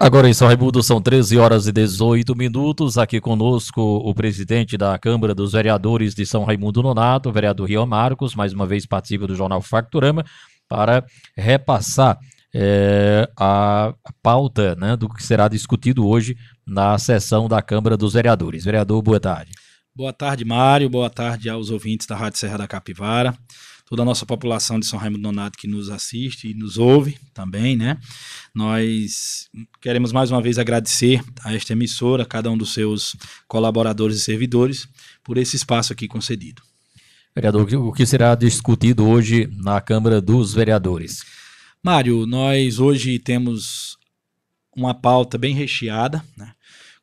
Agora em São Raimundo são 13 horas e 18 minutos. Aqui conosco o presidente da Câmara dos Vereadores de São Raimundo Nonato, vereador Rio Marcos, mais uma vez participa do jornal Facturama, para repassar é, a pauta né, do que será discutido hoje na sessão da Câmara dos Vereadores. Vereador, boa tarde. Boa tarde, Mário. Boa tarde aos ouvintes da Rádio Serra da Capivara toda a nossa população de São Raimundo Donato que nos assiste e nos ouve também, né? Nós queremos mais uma vez agradecer a esta emissora, a cada um dos seus colaboradores e servidores, por esse espaço aqui concedido. Vereador, o que será discutido hoje na Câmara dos Vereadores? Mário, nós hoje temos uma pauta bem recheada, né?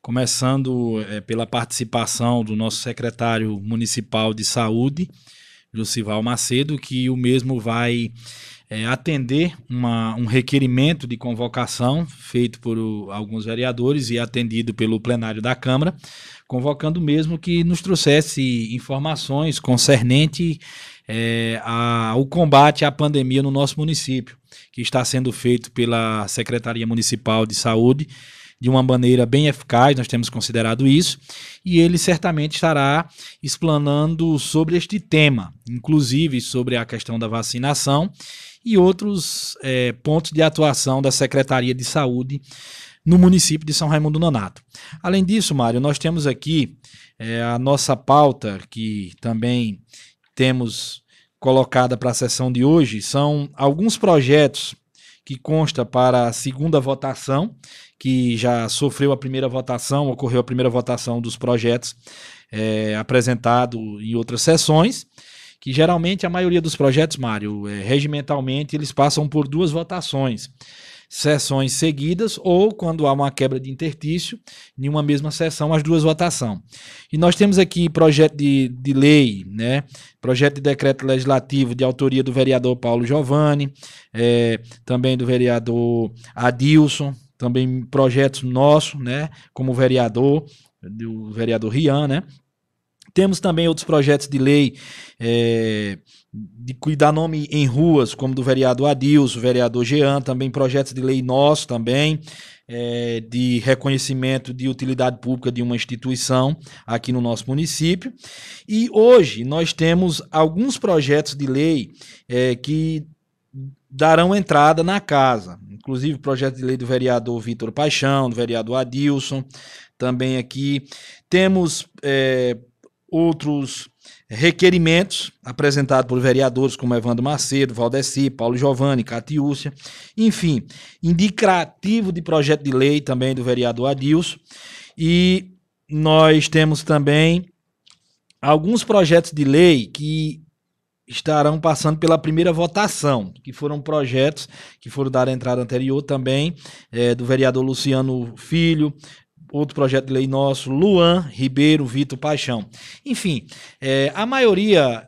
começando é, pela participação do nosso secretário municipal de saúde, Jussival Macedo, que o mesmo vai é, atender uma, um requerimento de convocação feito por o, alguns vereadores e atendido pelo plenário da Câmara, convocando mesmo que nos trouxesse informações concernente é, ao combate à pandemia no nosso município, que está sendo feito pela Secretaria Municipal de Saúde de uma maneira bem eficaz, nós temos considerado isso, e ele certamente estará explanando sobre este tema, inclusive sobre a questão da vacinação e outros é, pontos de atuação da Secretaria de Saúde no município de São Raimundo Nonato. Além disso, Mário, nós temos aqui é, a nossa pauta que também temos colocada para a sessão de hoje, são alguns projetos que consta para a segunda votação, que já sofreu a primeira votação, ocorreu a primeira votação dos projetos é, apresentado em outras sessões, que geralmente a maioria dos projetos, Mário, é, regimentalmente, eles passam por duas votações sessões seguidas ou quando há uma quebra de interstício, em uma mesma sessão, as duas votação E nós temos aqui projeto de, de lei, né? projeto de decreto legislativo de autoria do vereador Paulo Giovanni, é, também do vereador Adilson, também projetos nossos, né? como vereador, do vereador Rian, né? Temos também outros projetos de lei é, de cuidar nome em ruas, como do vereador Adilson, vereador Jean, também projetos de lei nosso também, é, de reconhecimento de utilidade pública de uma instituição aqui no nosso município. E hoje nós temos alguns projetos de lei é, que darão entrada na casa, inclusive projeto de lei do vereador Vitor Paixão, do vereador Adilson, também aqui. Temos é, outros requerimentos apresentados por vereadores como Evandro Macedo, Valdeci, Paulo Giovanni, Catiúcia, enfim, indicativo de projeto de lei também do vereador Adilson. E nós temos também alguns projetos de lei que estarão passando pela primeira votação, que foram projetos que foram dar entrada anterior também, é, do vereador Luciano Filho, outro projeto de lei nosso, Luan Ribeiro Vitor Paixão. Enfim, é, a maioria,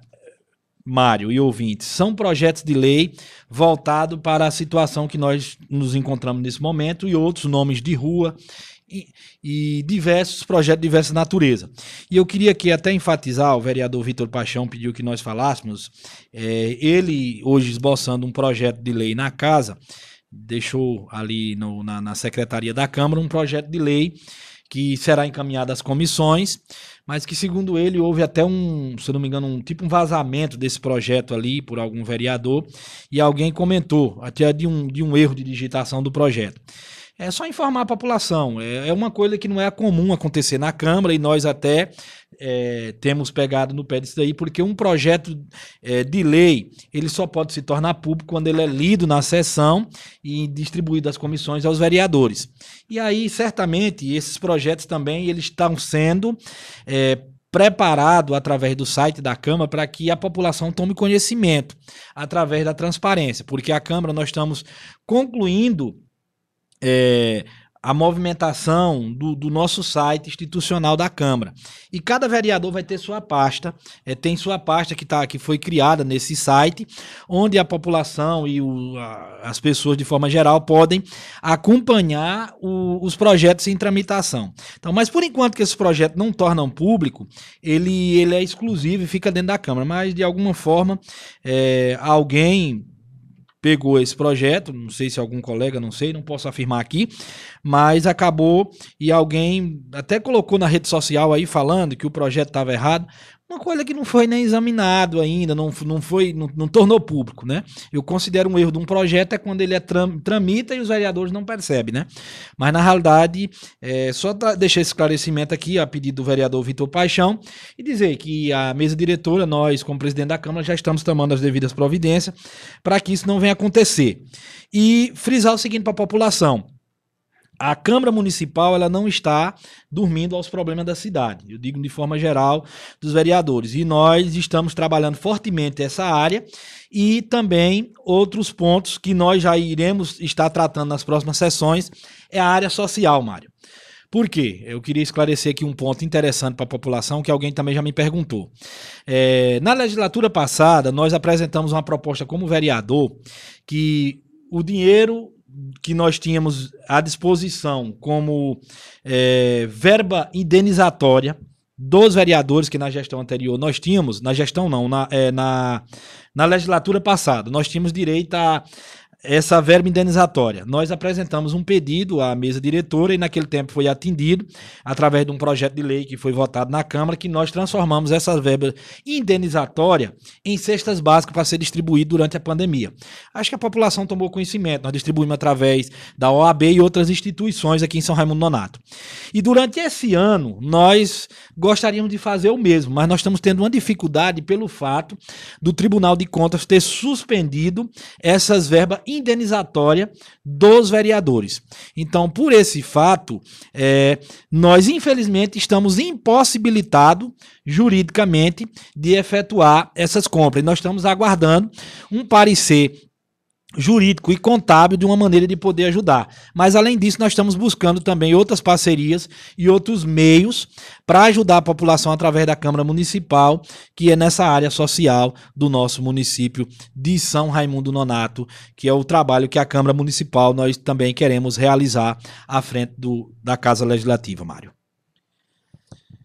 Mário e ouvintes, são projetos de lei voltados para a situação que nós nos encontramos nesse momento e outros nomes de rua e, e diversos projetos de diversa natureza. E eu queria aqui até enfatizar, o vereador Vitor Paixão pediu que nós falássemos, é, ele hoje esboçando um projeto de lei na casa, deixou ali no, na, na Secretaria da Câmara um projeto de lei que será encaminhado às comissões, mas que, segundo ele, houve até um, se não me engano, um tipo um vazamento desse projeto ali por algum vereador, e alguém comentou até de um, de um erro de digitação do projeto. É só informar a população. É, é uma coisa que não é comum acontecer na Câmara e nós até é, temos pegado no pé disso daí, porque um projeto é, de lei ele só pode se tornar público quando ele é lido na sessão e distribuído às comissões aos vereadores. E aí, certamente, esses projetos também eles estão sendo é, preparado através do site da Câmara para que a população tome conhecimento através da transparência, porque a Câmara nós estamos concluindo é, a movimentação do, do, nosso site institucional da Câmara. E cada vereador vai ter sua pasta, é, tem sua pasta que, tá, que foi criada nesse site, onde a população e o, a, as pessoas de forma geral podem acompanhar o, os projetos em tramitação. Então, mas por enquanto que esse projeto não torna público, ele, ele é exclusivo e fica dentro da Câmara, mas de alguma forma é, alguém pegou esse projeto, não sei se algum colega, não sei, não posso afirmar aqui, mas acabou e alguém até colocou na rede social aí falando que o projeto estava errado, uma coisa que não foi nem examinado ainda, não, não foi, não, não, tornou público, né? Eu considero um erro de um projeto é quando ele é tram, tramita e os vereadores não percebem, né? Mas na realidade, é, só tá, deixar esse esclarecimento aqui a pedido do vereador Vitor Paixão e dizer que a mesa diretora, nós, como presidente da Câmara, já estamos tomando as devidas providências para que isso não venha acontecer. E frisar o seguinte para a população a Câmara Municipal ela não está dormindo aos problemas da cidade, eu digo de forma geral dos vereadores. E nós estamos trabalhando fortemente essa área e também outros pontos que nós já iremos estar tratando nas próximas sessões é a área social, Mário. Por quê? Eu queria esclarecer aqui um ponto interessante para a população que alguém também já me perguntou. É, na legislatura passada, nós apresentamos uma proposta como vereador que o dinheiro que nós tínhamos à disposição como é, verba indenizatória dos vereadores que na gestão anterior nós tínhamos, na gestão não, na, é, na, na legislatura passada, nós tínhamos direito a, essa verba indenizatória. Nós apresentamos um pedido à mesa diretora e naquele tempo foi atendido através de um projeto de lei que foi votado na Câmara que nós transformamos essa verba indenizatória em cestas básicas para ser distribuído durante a pandemia. Acho que a população tomou conhecimento, nós distribuímos através da OAB e outras instituições aqui em São Raimundo Nonato. E durante esse ano nós gostaríamos de fazer o mesmo, mas nós estamos tendo uma dificuldade pelo fato do Tribunal de Contas ter suspendido essas verbas indenizatória dos vereadores. Então, por esse fato, é, nós infelizmente estamos impossibilitados juridicamente de efetuar essas compras. nós estamos aguardando um parecer jurídico e contábil de uma maneira de poder ajudar. Mas além disso, nós estamos buscando também outras parcerias e outros meios para ajudar a população através da Câmara Municipal, que é nessa área social do nosso município de São Raimundo Nonato, que é o trabalho que a Câmara Municipal nós também queremos realizar à frente do, da Casa Legislativa, Mário.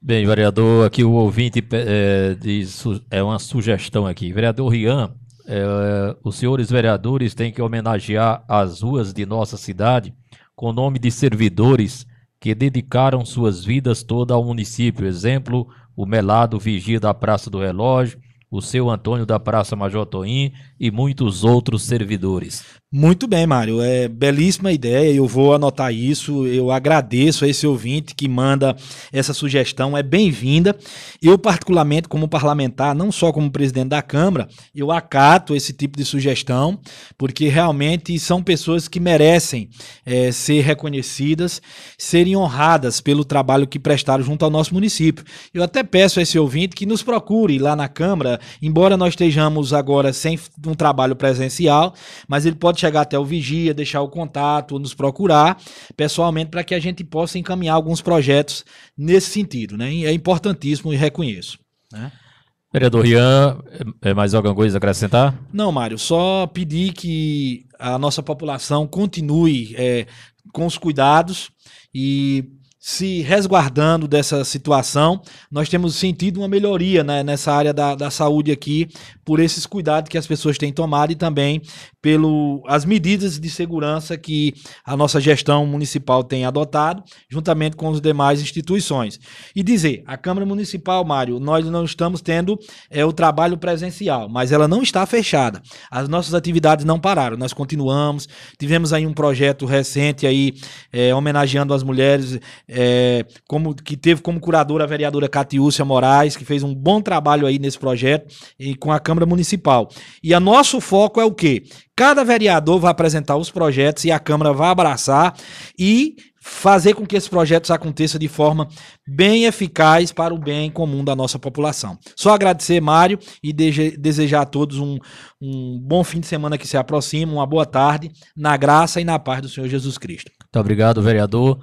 Bem, vereador, aqui o ouvinte é, diz, é uma sugestão aqui. Vereador Rian é, os senhores vereadores têm que homenagear as ruas de nossa cidade com o nome de servidores que dedicaram suas vidas toda ao município. Exemplo, o Melado Vigia da Praça do Relógio, o seu Antônio da Praça Major Toim e muitos outros servidores. Muito bem, Mário. É belíssima ideia. Eu vou anotar isso. Eu agradeço a esse ouvinte que manda essa sugestão. É bem-vinda. Eu, particularmente, como parlamentar, não só como presidente da Câmara, eu acato esse tipo de sugestão, porque realmente são pessoas que merecem é, ser reconhecidas, serem honradas pelo trabalho que prestaram junto ao nosso município. Eu até peço a esse ouvinte que nos procure lá na Câmara Embora nós estejamos agora sem um trabalho presencial, mas ele pode chegar até o vigia, deixar o contato, nos procurar pessoalmente para que a gente possa encaminhar alguns projetos nesse sentido. Né? É importantíssimo e reconheço. Né? Vereador Rian, é, é mais alguma coisa a acrescentar? Não, Mário, só pedir que a nossa população continue é, com os cuidados e se resguardando dessa situação. Nós temos sentido uma melhoria né, nessa área da, da, saúde aqui, por esses cuidados que as pessoas têm tomado e também pelas medidas de segurança que a nossa gestão municipal tem adotado, juntamente com as demais instituições. E dizer, a Câmara Municipal, Mário, nós não estamos tendo é, o trabalho presencial, mas ela não está fechada. As nossas atividades não pararam, nós continuamos. Tivemos aí um projeto recente aí, é, homenageando as mulheres é, como, que teve como curadora a vereadora Catiúcia Moraes, que fez um bom trabalho aí nesse projeto e com a Câmara Municipal. E o nosso foco é o quê? Cada vereador vai apresentar os projetos e a Câmara vai abraçar e fazer com que esses projetos aconteçam de forma bem eficaz para o bem comum da nossa população. Só agradecer, Mário, e desejar a todos um, um bom fim de semana que se aproxima, uma boa tarde, na graça e na paz do Senhor Jesus Cristo. Muito obrigado, vereador.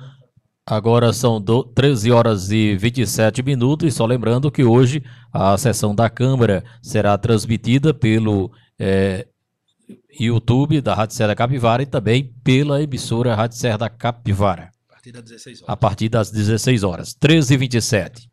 Agora são 13 horas e 27 minutos. Só lembrando que hoje a sessão da Câmara será transmitida pelo é, YouTube da Rádio Serra Capivara e também pela emissora Rádio Serra Capivara. A partir das 16 horas. A partir das 16 horas. 13 h 27.